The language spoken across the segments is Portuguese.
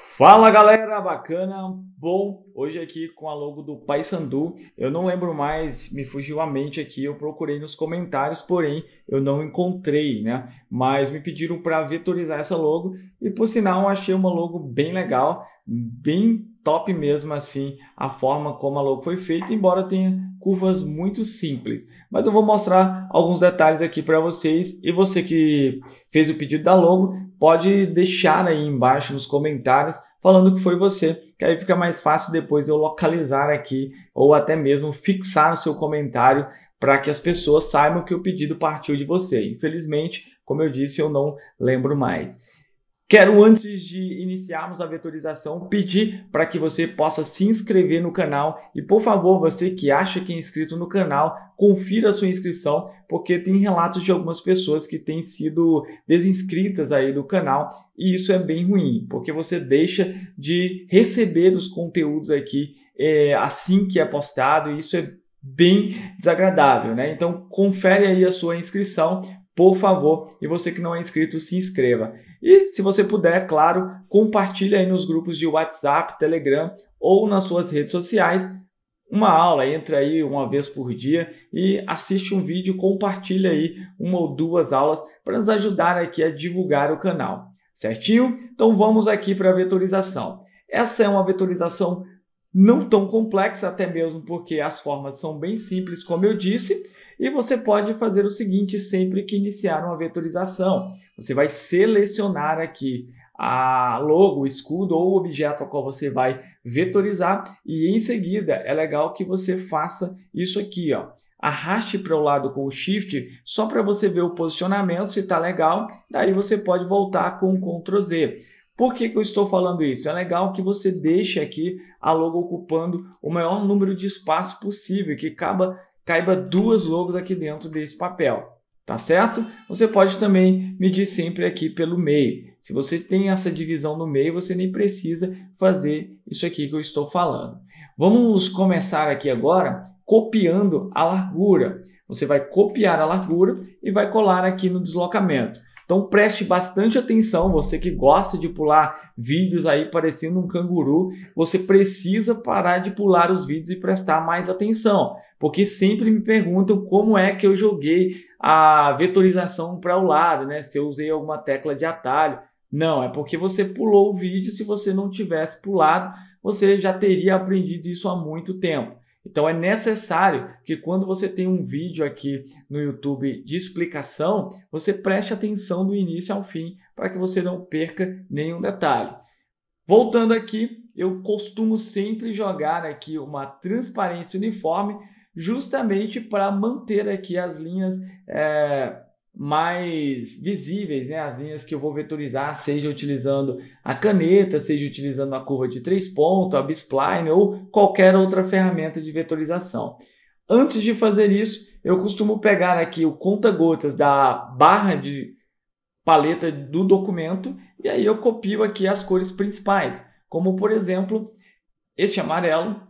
Fala galera, bacana? Bom, hoje aqui com a logo do Paysandu, eu não lembro mais, me fugiu a mente aqui, eu procurei nos comentários, porém eu não encontrei, né? Mas me pediram para vetorizar essa logo e por sinal achei uma logo bem legal, bem top mesmo assim, a forma como a logo foi feita, embora tenha curvas muito simples. Mas eu vou mostrar alguns detalhes aqui para vocês e você que fez o pedido da logo pode deixar aí embaixo nos comentários falando que foi você, que aí fica mais fácil depois eu localizar aqui ou até mesmo fixar o seu comentário para que as pessoas saibam que o pedido partiu de você. Infelizmente, como eu disse, eu não lembro mais. Quero, antes de iniciarmos a vetorização, pedir para que você possa se inscrever no canal e, por favor, você que acha que é inscrito no canal, confira a sua inscrição, porque tem relatos de algumas pessoas que têm sido desinscritas aí do canal e isso é bem ruim, porque você deixa de receber os conteúdos aqui é, assim que é postado e isso é bem desagradável, né? Então, confere aí a sua inscrição, por favor, e você que não é inscrito, se inscreva. E se você puder, é claro, compartilhe aí nos grupos de WhatsApp, Telegram ou nas suas redes sociais uma aula, entra aí uma vez por dia e assiste um vídeo, compartilha aí uma ou duas aulas para nos ajudar aqui a divulgar o canal. Certinho? Então vamos aqui para a vetorização. Essa é uma vetorização não tão complexa, até mesmo porque as formas são bem simples, como eu disse, e você pode fazer o seguinte sempre que iniciar uma vetorização. Você vai selecionar aqui a logo, escudo ou objeto ao qual você vai vetorizar e em seguida é legal que você faça isso aqui, ó. Arraste para o lado com o Shift só para você ver o posicionamento, se está legal. Daí você pode voltar com o Ctrl Z. Por que, que, eu estou falando isso? É legal que você deixe aqui a logo ocupando o maior número de espaço possível, que caiba, caiba duas logos aqui dentro desse papel tá certo? Você pode também medir sempre aqui pelo meio. Se você tem essa divisão no meio, você nem precisa fazer isso aqui que eu estou falando. Vamos começar aqui agora copiando a largura. Você vai copiar a largura e vai colar aqui no deslocamento. Então preste bastante atenção, você que gosta de pular vídeos aí parecendo um canguru, você precisa parar de pular os vídeos e prestar mais atenção, porque sempre me perguntam como é que eu joguei a vetorização para o lado, né? Se eu usei alguma tecla de atalho. Não, é porque você pulou o vídeo, se você não tivesse pulado, você já teria aprendido isso há muito tempo. Então é necessário que quando você tem um vídeo aqui no YouTube de explicação, você preste atenção do início ao fim para que você não perca nenhum detalhe. Voltando aqui, eu costumo sempre jogar aqui uma transparência uniforme justamente para manter aqui as linhas é, mais visíveis, né? As linhas que eu vou vetorizar, seja utilizando a caneta, seja utilizando a curva de três pontos, a bispline ou qualquer outra ferramenta de vetorização. Antes de fazer isso, eu costumo pegar aqui o conta-gotas da barra de paleta do documento e aí eu copio aqui as cores principais, como por exemplo, este amarelo,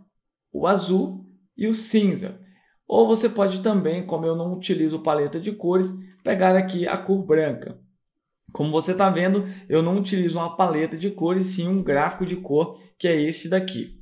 o azul e o cinza. Ou você pode também, como eu não utilizo paleta de cores, pegar aqui a cor branca. Como você está vendo, eu não utilizo uma paleta de cores, sim um gráfico de cor, que é esse daqui.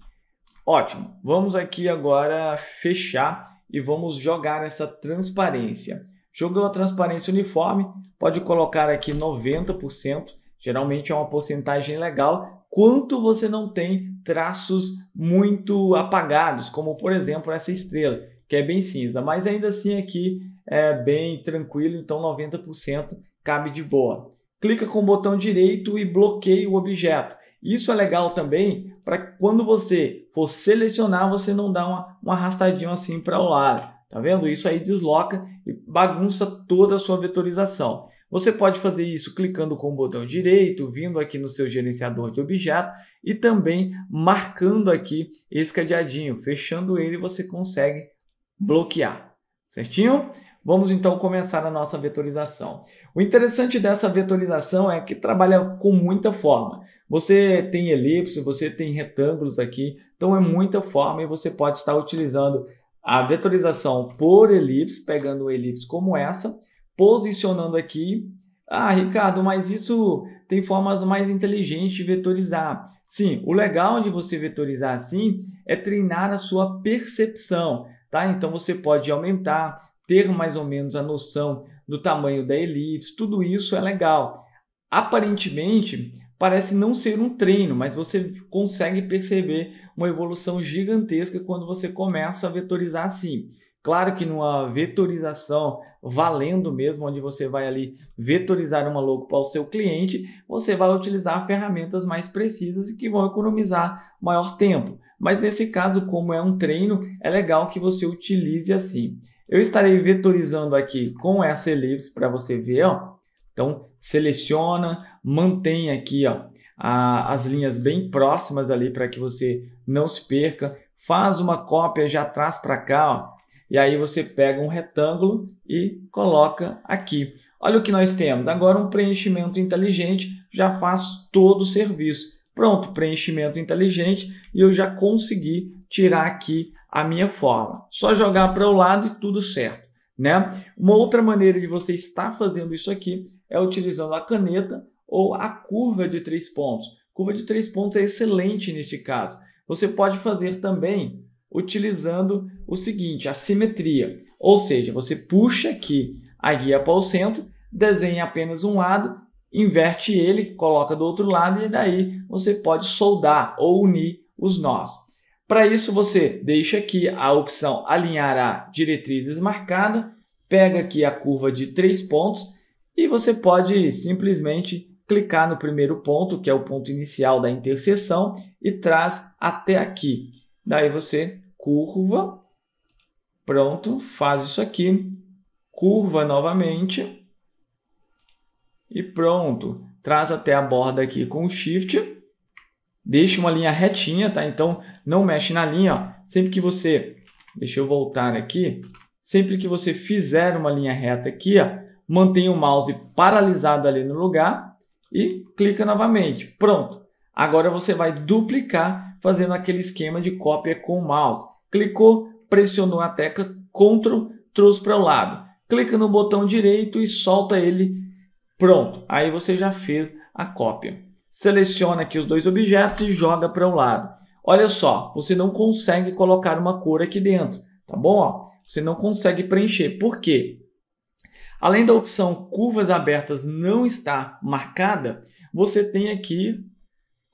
Ótimo, vamos aqui agora fechar e vamos jogar essa transparência. Jogou a transparência uniforme, pode colocar aqui 90%, geralmente é uma porcentagem legal, quanto você não tem traços muito apagados, como por exemplo essa estrela que é bem cinza, mas ainda assim aqui é bem tranquilo, então 90% cabe de boa. Clica com o botão direito e bloqueia o objeto. Isso é legal também para quando você for selecionar, você não dá uma, um arrastadinho assim para o lado. Tá vendo? Isso aí desloca e bagunça toda a sua vetorização. Você pode fazer isso clicando com o botão direito, vindo aqui no seu gerenciador de objeto e também marcando aqui esse cadeadinho. Fechando ele, você consegue bloquear, certinho? Vamos então começar a nossa vetorização. O interessante dessa vetorização é que trabalha com muita forma. Você tem elipse, você tem retângulos aqui, então é muita forma e você pode estar utilizando a vetorização por elipse, pegando uma elipse como essa, posicionando aqui. Ah, Ricardo, mas isso tem formas mais inteligentes de vetorizar. Sim, o legal de você vetorizar assim é treinar a sua percepção tá? Então você pode aumentar, ter mais ou menos a noção do tamanho da elipse, tudo isso é legal. Aparentemente, parece não ser um treino, mas você consegue perceber uma evolução gigantesca quando você começa a vetorizar assim. Claro que numa vetorização valendo mesmo, onde você vai ali vetorizar uma logo para o seu cliente, você vai utilizar ferramentas mais precisas e que vão economizar maior tempo. Mas nesse caso, como é um treino, é legal que você utilize assim. Eu estarei vetorizando aqui com essa elipse para você ver, ó. Então, seleciona, mantém aqui, ó, a, as linhas bem próximas ali para que você não se perca. Faz uma cópia, já traz para cá, ó. E aí você pega um retângulo e coloca aqui. Olha o que nós temos. Agora um preenchimento inteligente já faz todo o serviço. Pronto, preenchimento inteligente e eu já consegui tirar aqui a minha forma. Só jogar para o lado e tudo certo, né? Uma outra maneira de você estar fazendo isso aqui é utilizando a caneta ou a curva de três pontos. Curva de três pontos é excelente neste caso. Você pode fazer também utilizando o seguinte, a simetria. Ou seja, você puxa aqui a guia para o centro, desenha apenas um lado inverte ele, coloca do outro lado e daí você pode soldar ou unir os nós. Para isso, você deixa aqui a opção alinhar a diretrizes marcada, pega aqui a curva de três pontos e você pode simplesmente clicar no primeiro ponto, que é o ponto inicial da interseção, e traz até aqui. Daí você curva, pronto, faz isso aqui, curva novamente, e pronto. Traz até a borda aqui com o Shift. Deixa uma linha retinha, tá? Então, não mexe na linha. Ó. Sempre que você... Deixa eu voltar aqui. Sempre que você fizer uma linha reta aqui, ó, mantenha o mouse paralisado ali no lugar e clica novamente. Pronto. Agora você vai duplicar fazendo aquele esquema de cópia com o mouse. Clicou, pressionou a tecla Ctrl, trouxe para o lado. Clica no botão direito e solta ele Pronto, aí você já fez a cópia. Seleciona aqui os dois objetos e joga para o um lado. Olha só, você não consegue colocar uma cor aqui dentro, tá bom? Você não consegue preencher. Por quê? Além da opção curvas abertas não estar marcada, você tem aqui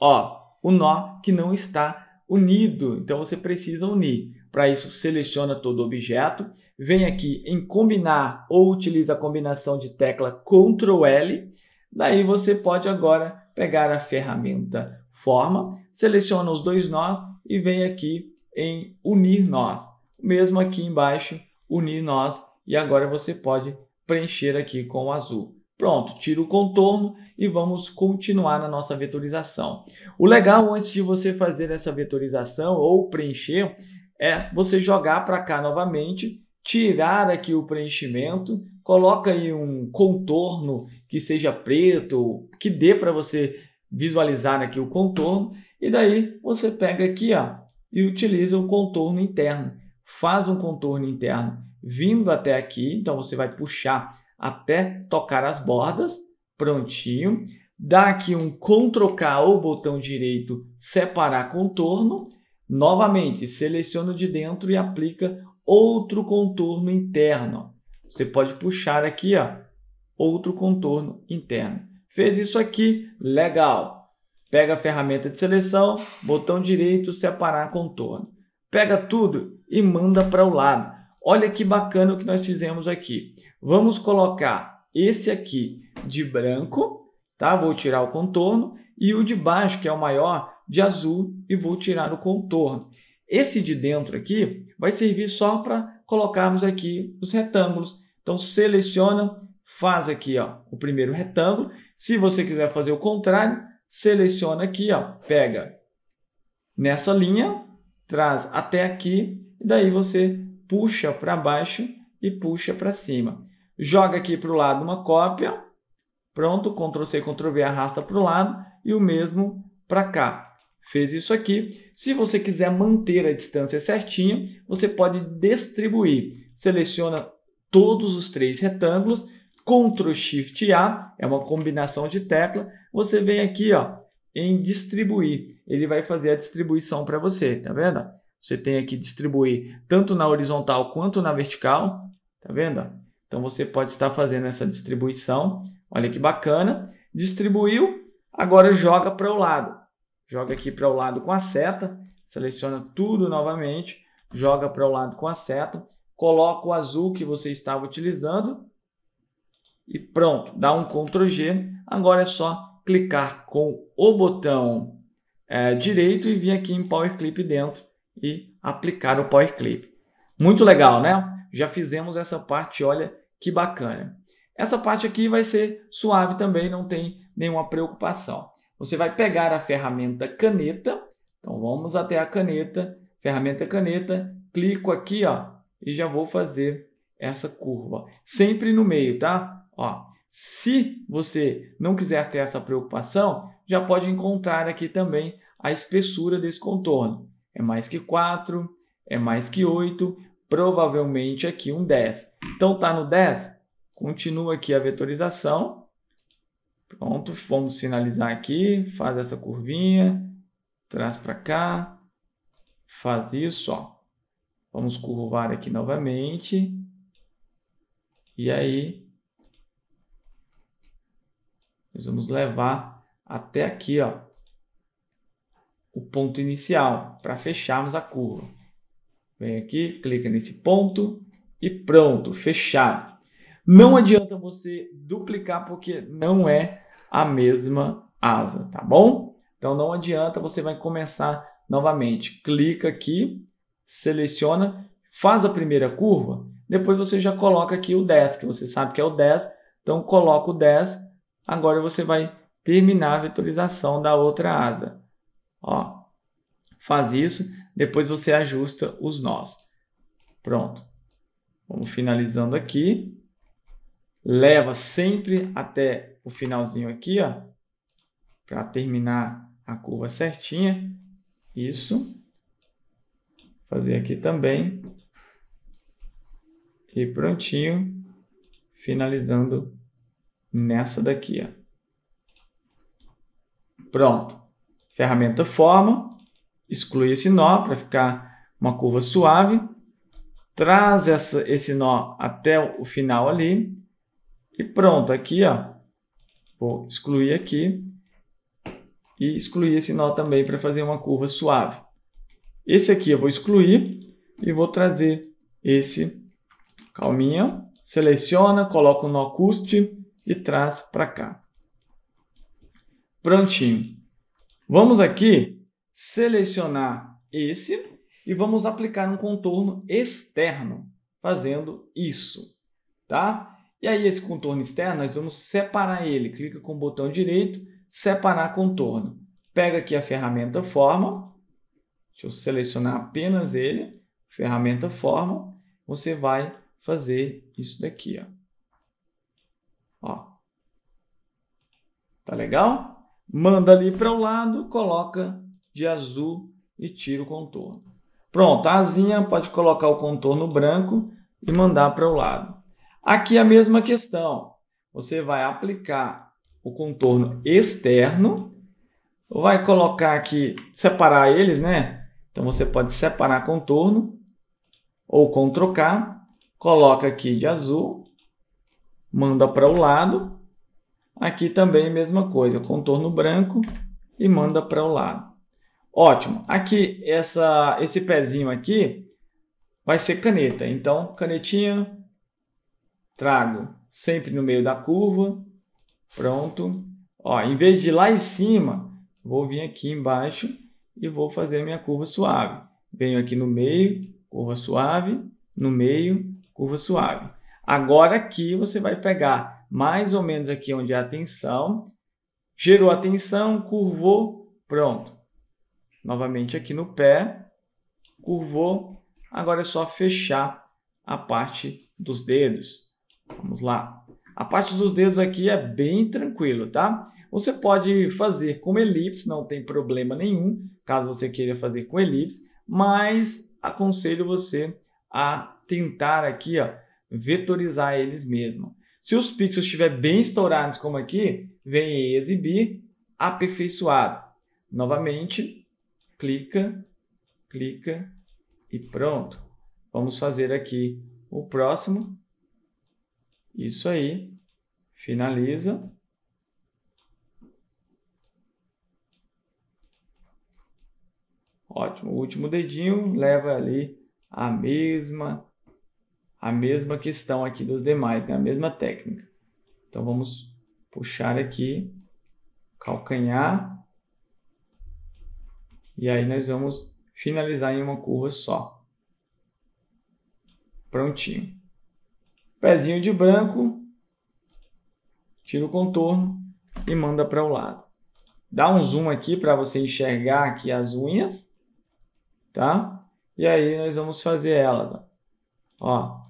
ó, o nó que não está unido. Então você precisa unir. Para isso, seleciona todo o objeto, vem aqui em combinar ou utiliza a combinação de tecla Ctrl L. Daí você pode agora pegar a ferramenta forma, seleciona os dois nós e vem aqui em unir nós. Mesmo aqui embaixo, unir nós e agora você pode preencher aqui com o azul. Pronto, tira o contorno e vamos continuar na nossa vetorização. O legal antes de você fazer essa vetorização ou preencher é você jogar para cá novamente, tirar aqui o preenchimento, coloca aí um contorno que seja preto, que dê para você visualizar aqui o contorno, e daí você pega aqui ó, e utiliza o contorno interno. Faz um contorno interno vindo até aqui, então você vai puxar até tocar as bordas, prontinho. Dá aqui um Ctrl K ou botão direito, separar contorno, Novamente, seleciona de dentro e aplica outro contorno interno. Você pode puxar aqui, ó, outro contorno interno. Fez isso aqui, legal. Pega a ferramenta de seleção, botão direito, separar contorno. Pega tudo e manda para o lado. Olha que bacana o que nós fizemos aqui. Vamos colocar esse aqui de branco, tá? Vou tirar o contorno e o de baixo, que é o maior, de azul e vou tirar o contorno. Esse de dentro aqui vai servir só para colocarmos aqui os retângulos. Então, seleciona, faz aqui ó, o primeiro retângulo. Se você quiser fazer o contrário, seleciona aqui, ó, pega nessa linha, traz até aqui, e daí você puxa para baixo e puxa para cima. Joga aqui para o lado uma cópia, pronto, Ctrl-C, Ctrl-V, arrasta para o lado e o mesmo para cá fez isso aqui. Se você quiser manter a distância certinha, você pode distribuir. Seleciona todos os três retângulos, Ctrl Shift A, é uma combinação de tecla. Você vem aqui ó, em distribuir, ele vai fazer a distribuição para você, tá vendo? Você tem aqui distribuir tanto na horizontal quanto na vertical, tá vendo? Então você pode estar fazendo essa distribuição, olha que bacana. Distribuiu, agora joga para o lado joga aqui para o lado com a seta, seleciona tudo novamente, joga para o lado com a seta, coloca o azul que você estava utilizando e pronto, dá um Ctrl G. Agora é só clicar com o botão é, direito e vir aqui em Power Clip dentro e aplicar o Power Clip. Muito legal, né? Já fizemos essa parte, olha que bacana. Essa parte aqui vai ser suave também, não tem nenhuma preocupação. Você vai pegar a ferramenta caneta. Então vamos até a caneta, ferramenta caneta, clico aqui, ó, e já vou fazer essa curva. Sempre no meio, tá? Ó, se você não quiser ter essa preocupação, já pode encontrar aqui também a espessura desse contorno. É mais que 4, é mais que 8, provavelmente aqui um 10. Então tá no 10, continua aqui a vetorização Pronto, vamos finalizar aqui, faz essa curvinha, traz para cá, faz isso, ó. Vamos curvar aqui novamente. E aí, nós vamos levar até aqui, ó, o ponto inicial, para fecharmos a curva. Vem aqui, clica nesse ponto e pronto, fechado. Não adianta você duplicar porque não é a mesma asa, tá bom? Então não adianta, você vai começar novamente. Clica aqui, seleciona, faz a primeira curva, depois você já coloca aqui o 10, que você sabe que é o 10, então coloca o 10. Agora você vai terminar a vetorização da outra asa. Ó, faz isso, depois você ajusta os nós. Pronto. Vamos finalizando aqui leva sempre até o finalzinho aqui, ó, para terminar a curva certinha. Isso. Fazer aqui também. E prontinho, finalizando nessa daqui, ó. Pronto. Ferramenta forma, exclui esse nó para ficar uma curva suave. Traz essa, esse nó até o final ali e pronto, aqui ó, vou excluir aqui e excluir esse nó também para fazer uma curva suave. Esse aqui eu vou excluir e vou trazer esse, calminha, seleciona, coloca o nó custe e traz para cá. Prontinho. Vamos aqui selecionar esse e vamos aplicar um contorno externo fazendo isso, tá? E aí esse contorno externo, nós vamos separar ele. Clica com o botão direito, separar contorno. Pega aqui a ferramenta forma. Deixa eu selecionar apenas ele. Ferramenta forma. Você vai fazer isso daqui, ó. ó. Tá legal? Manda ali para o lado, coloca de azul e tira o contorno. Pronto, a asinha pode colocar o contorno branco e mandar para o lado. Aqui é a mesma questão. Você vai aplicar o contorno externo, vai colocar aqui, separar eles, né? Então você pode separar contorno ou Ctrl K, coloca aqui de azul, manda para o lado. Aqui também mesma coisa, contorno branco e manda para o lado. Ótimo. Aqui essa esse pezinho aqui vai ser caneta. Então, canetinha trago sempre no meio da curva, pronto. Ó, em vez de lá em cima, vou vir aqui embaixo e vou fazer a minha curva suave. Venho aqui no meio, curva suave, no meio, curva suave. Agora aqui você vai pegar mais ou menos aqui onde é a tensão, gerou a tensão, curvou, pronto. Novamente aqui no pé, curvou. Agora é só fechar a parte dos dedos. Vamos lá. A parte dos dedos aqui é bem tranquilo, tá? Você pode fazer com elipse, não tem problema nenhum, caso você queira fazer com elipse, mas aconselho você a tentar aqui, ó, vetorizar eles mesmo. Se os pixels estiverem bem estourados como aqui, vem exibir, aperfeiçoado. Novamente, clica, clica e pronto. Vamos fazer aqui o próximo. Isso aí. Finaliza. Ótimo. O último dedinho leva ali a mesma a mesma questão aqui dos demais, né? a mesma técnica. Então vamos puxar aqui calcanhar e aí nós vamos finalizar em uma curva só. Prontinho. Pezinho de branco, tira o contorno e manda para o lado. Dá um zoom aqui para você enxergar aqui as unhas, tá? E aí nós vamos fazer ela, ó.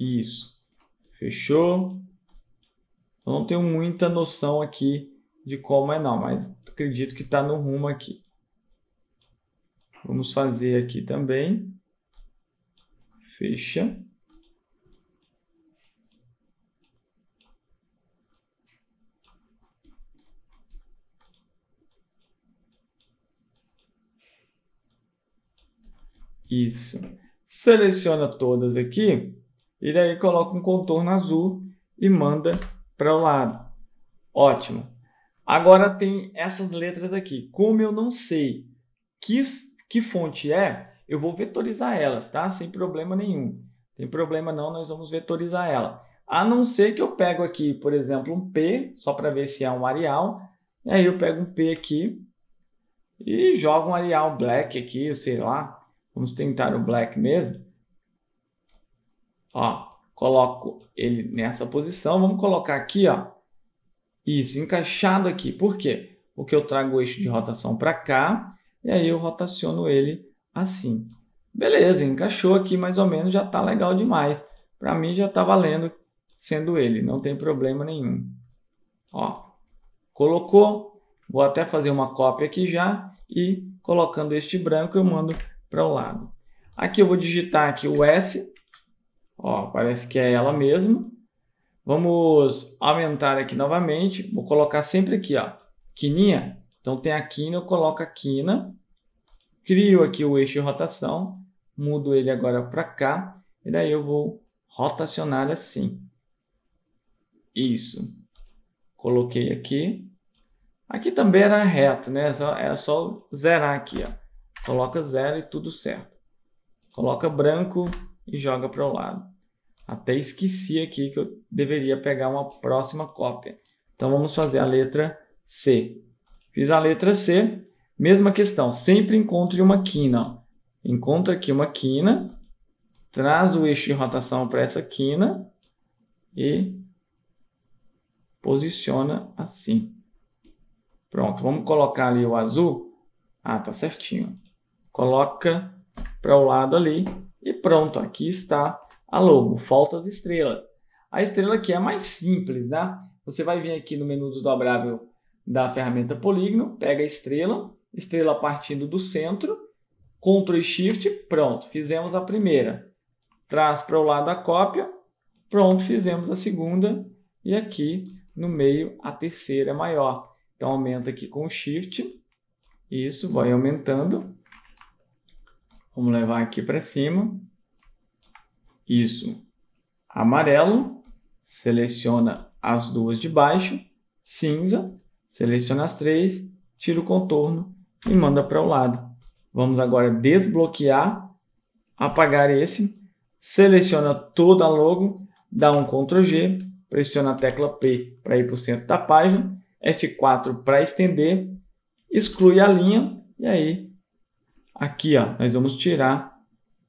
Isso. Fechou? Eu não tenho muita noção aqui de como é não, mas acredito que está no rumo aqui. Vamos fazer aqui também. Fecha. Isso. Seleciona todas aqui e daí coloca um contorno azul e manda para o lado. Ótimo. Agora tem essas letras aqui. Como eu não sei que que fonte é? Eu vou vetorizar elas, tá? Sem problema nenhum. Tem problema não, nós vamos vetorizar ela. A não ser que eu pego aqui, por exemplo, um P, só para ver se é um Arial. E aí eu pego um P aqui e jogo um Arial Black aqui, sei lá. Vamos tentar o Black mesmo. Ó, coloco ele nessa posição. Vamos colocar aqui, ó. Isso, encaixado aqui. Por quê? Porque eu trago o eixo de rotação para cá e aí eu rotaciono ele assim. Beleza, encaixou aqui mais ou menos, já está legal demais. Para mim já está valendo sendo ele, não tem problema nenhum. Ó, colocou, vou até fazer uma cópia aqui já e colocando este branco eu mando para o um lado. Aqui eu vou digitar aqui o S, ó, parece que é ela mesma. Vamos aumentar aqui novamente, vou colocar sempre aqui, ó, quininha, então tem a quina, eu coloco a quina, crio aqui o eixo de rotação, mudo ele agora para cá, e daí eu vou rotacionar assim. Isso. Coloquei aqui. Aqui também era reto, né? Só, era só zerar aqui, ó. Coloca zero e tudo certo. Coloca branco e joga para o lado. Até esqueci aqui que eu deveria pegar uma próxima cópia. Então vamos fazer a letra C. Fiz a letra C, mesma questão, sempre encontre uma quina. Ó. Encontra aqui uma quina, traz o eixo de rotação para essa quina e posiciona assim. Pronto, vamos colocar ali o azul. Ah, tá certinho. Coloca para o lado ali e pronto, aqui está a logo. Falta as estrelas. A estrela aqui é mais simples, né? Você vai vir aqui no menu do dobrável da ferramenta polígono, pega a estrela, estrela partindo do centro, Ctrl e Shift, pronto, fizemos a primeira. Traz para o lado a cópia, pronto, fizemos a segunda. E aqui no meio a terceira é maior. Então aumenta aqui com o Shift, isso, vai aumentando. Vamos levar aqui para cima. Isso. Amarelo, seleciona as duas de baixo, cinza, Seleciona as três, tira o contorno e manda para o lado. Vamos agora desbloquear, apagar esse, seleciona toda a logo, dá um Ctrl G, pressiona a tecla P para ir para o centro da página, F4 para estender, exclui a linha e aí aqui ó, nós vamos tirar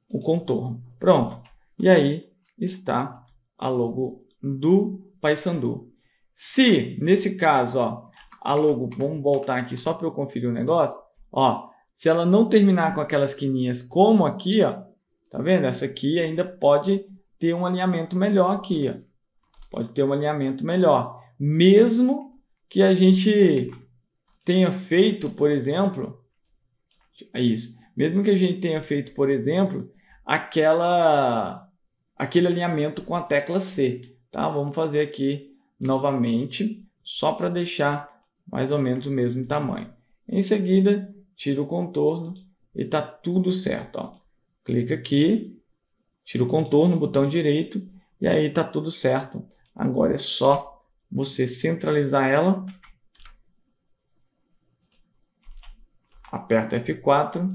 o contorno. Pronto. E aí está a logo do Paysandu. Se nesse caso, ó, a logo, vamos voltar aqui só para eu conferir o negócio. Ó, se ela não terminar com aquelas quininhas como aqui, ó, tá vendo? Essa aqui ainda pode ter um alinhamento melhor aqui, ó. Pode ter um alinhamento melhor. Mesmo que a gente tenha feito, por exemplo, é isso. Mesmo que a gente tenha feito, por exemplo, aquela aquele alinhamento com a tecla C, tá? Vamos fazer aqui novamente só para deixar mais ou menos o mesmo tamanho. Em seguida, tira o contorno e está tudo certo. Ó. Clica aqui, tira o contorno, botão direito, e aí está tudo certo. Agora é só você centralizar ela, aperta F4,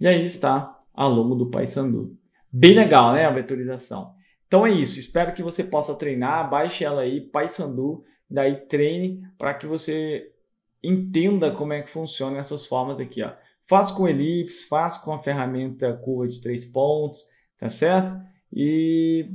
e aí está a logo do Paysandu. Bem legal, né, a vetorização? Então é isso, espero que você possa treinar, baixe ela aí, Paysandu, Daí treine para que você entenda como é que funciona essas formas aqui, ó. Faz com elipse, faz com a ferramenta curva de três pontos, tá certo? E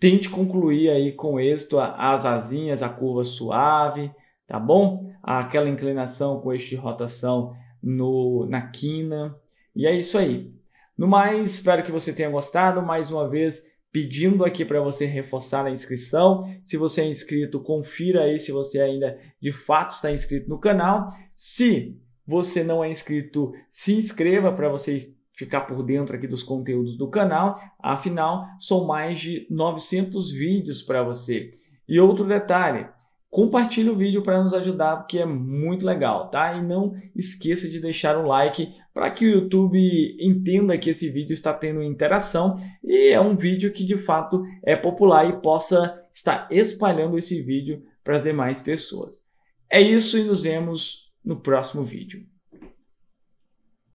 tente concluir aí com êxito as asinhas, a curva suave, tá bom? Aquela inclinação com eixo de rotação no, na quina. E é isso aí. No mais, espero que você tenha gostado. Mais uma vez, pedindo aqui para você reforçar a inscrição. Se você é inscrito, confira aí se você ainda de fato está inscrito no canal. Se você não é inscrito, se inscreva para você ficar por dentro aqui dos conteúdos do canal. Afinal, são mais de 900 vídeos para você. E outro detalhe, compartilhe o vídeo para nos ajudar, porque é muito legal, tá? E não esqueça de deixar o like para que o YouTube entenda que esse vídeo está tendo interação e é um vídeo que de fato é popular e possa estar espalhando esse vídeo para as demais pessoas. É isso e nos vemos no próximo vídeo.